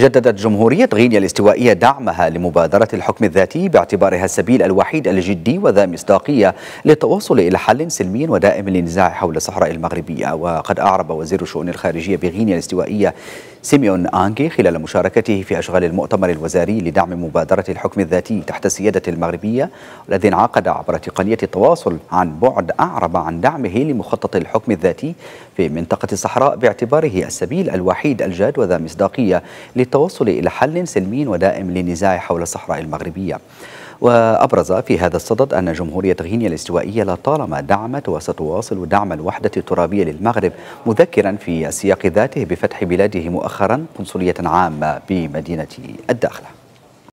جددت جمهورية غينيا الاستوائية دعمها لمبادرة الحكم الذاتي باعتبارها السبيل الوحيد الجدي وذا مصداقية للتوصل إلى حل سلمي ودائم للنزاع حول الصحراء المغربية وقد أعرب وزير الشؤون الخارجية بغينيا الاستوائية سيميون أنجي خلال مشاركته في أشغال المؤتمر الوزاري لدعم مبادرة الحكم الذاتي تحت السيادة المغربية الذي انعقد عبر تقنية التواصل عن بعد أعرب عن دعمه لمخطط الحكم الذاتي في منطقة الصحراء باعتباره السبيل الوحيد الجاد وذا مصداقية للتوصل إلى حل سلمي ودائم للنزاع حول الصحراء المغربية وأبرز في هذا الصدد أن جمهورية غينيا الاستوائية لطالما دعمت وستواصل دعم الوحدة الترابية للمغرب مذكرا في السياق ذاته بفتح بلاده مؤخرا قنصلية عامة بمدينة الداخله